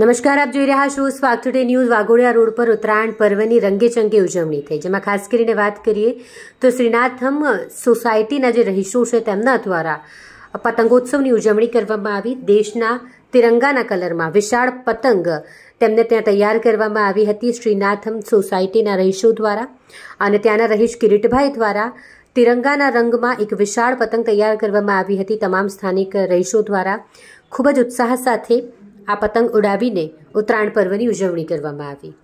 નમસ્કાર આપ જોઈ રહ્યા છો Swag Today News Waghodia road પર ઉત્તરાયણ પર્વની રંગેચંગે ઉજવણી થઈ જેમાં ખાસ કરીને વાત કરીએ તો શ્રીનાથમ સોસાયટીના જે રહીશો છે તેમના દ્વારા પતંગોત્સવની ઉજવણી કરવામાં આવી દેશના તિરંગાના કલરમાં વિશાળ પતંગ તેમને ત્યાં તૈયાર કરવામાં આવી હતી શ્રીનાથમ સોસાયટીના રહીશો દ્વારા અને ત્યાંના રહીશ કિરીટભાઈ દ્વારા તિરંગાના રંગમાં એક વિશાળ પતંગ તૈયાર કરવામાં આવી હતી તમામ સ્થાનિક રહીશો દ્વારા ખૂબ જ ઉત્સાહ સાથે આ પતંગ ઉડાવીને ઉત્તરાયણ પર્વની ઉજવણી કરવામાં આવી